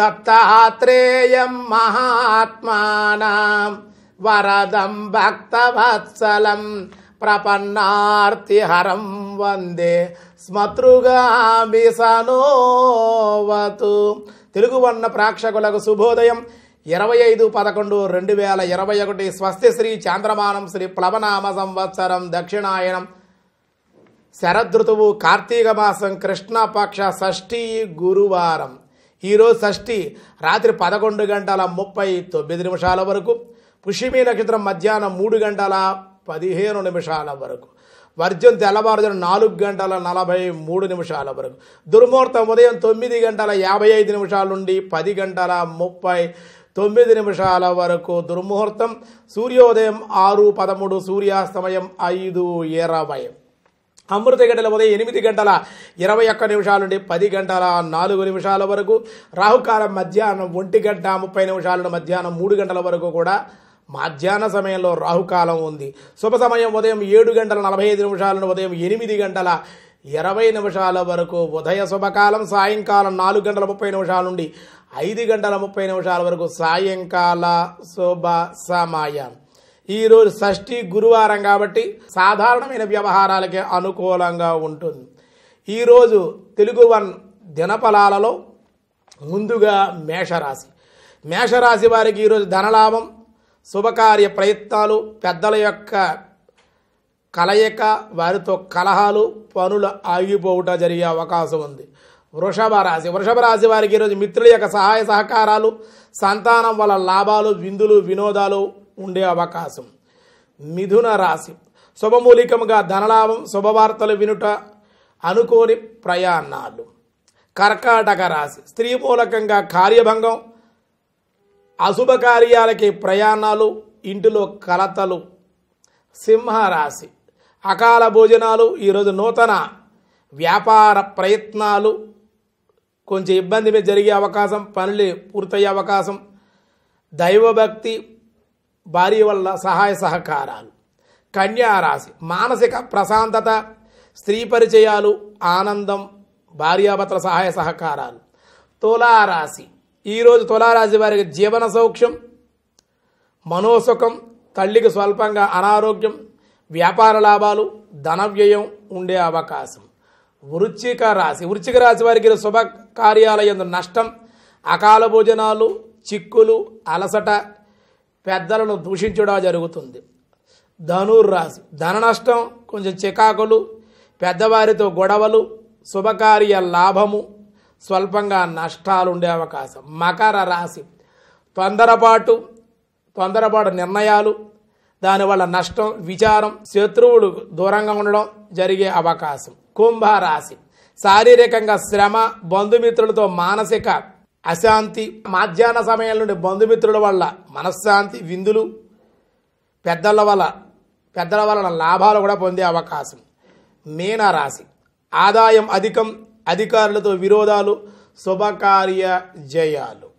తప్తాత్రేయం మహాత్మానా వరదం భక్తవత్సలం ప్రపన్నార్తిహరం వందే స్మతృగామి సనోవతు తెలుగు వర్ణ ప్రేక్షకులకు శుభోదయం ఇరవై ఐదు పదకొండు రెండు వేల ఇరవై ఒకటి స్వస్తి శ్రీ చాంద్రమానం శ్రీ ప్లవనామ సంవత్సరం దక్షిణాయనం శరదృతువు కార్తీక మాసం కృష్ణపక్ష షష్ఠీ గురువారం ఈరోజు షష్ఠి రాత్రి పదకొండు గంటల ముప్పై తొమ్మిది నిమిషాల వరకు పుష్యమి నక్షత్రం మధ్యాహ్నం మూడు గంటల పదిహేను నిమిషాల వరకు వర్జం తెల్లవారుజున నాలుగు గంటల నలభై మూడు నిమిషాల వరకు దుర్ముహూర్తం ఉదయం తొమ్మిది గంటల యాభై ఐదు నిమిషాల నుండి పది గంటల ముప్పై తొమ్మిది నిమిషాల వరకు దుర్ముహూర్తం సూర్యోదయం ఆరు పదమూడు సూర్యాస్తమయం ఐదు ఇరవై అమృత గంటల ఉదయం ఎనిమిది గంటల ఇరవై ఒక్క నిమిషాల నుండి పది గంటల నాలుగు నిమిషాల వరకు రాహుకాలం మధ్యాహ్నం ఒంటి గంట ముప్పై నిమిషాల మధ్యాహ్నం మూడు గంటల వరకు కూడా మధ్యాహ్న సమయంలో రాహుకాలం ఉంది శుభ సమయం ఉదయం ఏడు గంటల నలభై ఐదు నిమిషాలను ఉదయం ఎనిమిది గంటల ఇరవై నిమిషాల వరకు ఉదయ శుభకాలం సాయంకాలం నాలుగు గంటల ముప్పై నిమిషాల నుండి ఐదు గంటల ముప్పై నిమిషాల వరకు సాయంకాల శుభ సమయం ఈరోజు షష్ఠి గురువారం కాబట్టి సాధారణమైన వ్యవహారాలకే అనుకూలంగా ఉంటుంది ఈరోజు తెలుగు వన్ దినఫలాలలో ముందుగా మేషరాశి మేషరాశి వారికి ఈరోజు ధనలాభం శుభకార్య ప్రయత్నాలు పెద్దల యొక్క కలయిక వారితో కలహాలు పనులు ఆగిపోవుట జరిగే అవకాశం ఉంది వృషభ రాశి వృషభ రాశి వారికి ఈరోజు మిత్రుల యొక్క సహాయ సహకారాలు సంతానం వల్ల లాభాలు విందులు వినోదాలు ఉండే అవకాశం మిథున రాశి శుభమూలికముగా ధనలాభం శుభవార్తలు వినుట అనుకోని ప్రయాణాలు కర్కాటక రాశి స్త్రీ మూలకంగా కార్యభంగం అశుభ కార్యాలకి ప్రయాణాలు ఇంటిలో కలతలు సింహరాశి అకాల భోజనాలు ఈరోజు నూతన వ్యాపార ప్రయత్నాలు కొంచెం ఇబ్బంది మీద జరిగే అవకాశం పనులు పూర్తయ్యే అవకాశం దైవభక్తి భార్య వల్ల సహాయ సహకారాలు కన్యారాశి మానసిక ప్రశాంతత స్త్రీ పరిచయాలు ఆనందం భార్యాభర్తల సహాయ సహకారాలు తులారాశి ఈరోజు తులారాశి వారికి జీవన సౌఖ్యం మనోసుఖం తల్లికి స్వల్పంగా అనారోగ్యం వ్యాపార లాభాలు ధన వ్యయం ఉండే అవకాశం వృచ్చిక రాశి వృచ్చిక రాశి వారికి శుభ కార్యాలయం నష్టం అకాల భోజనాలు చిక్కులు అలసట పెద్దలను దూషించడం జరుగుతుంది ధనుర్రాశి ధన నష్టం కొంచెం చికాకులు పెద్దవారితో గొడవలు శుభకార్య లాభము స్వల్పంగా నష్టాలు ఉండే అవకాశం మకర రాశి తొందరపాటు తొందరపాటు నిర్ణయాలు దానివల్ల నష్టం విచారం శత్రువులు దూరంగా ఉండడం జరిగే అవకాశం కుంభ రాశి శారీరకంగా శ్రమ బంధుమిత్రులతో మానసిక అశాంతి మాధ్యాహ్న సమయం నుండి బంధుమిత్రుల వల్ల మనశ్శాంతి విందులు పెద్దల వల్ల పెద్దల వలన లాభాలు కూడా పొందే అవకాశం మీనరాశి ఆదాయం అధికం అధికారులతో విరోధాలు శుభకార్య జయాలు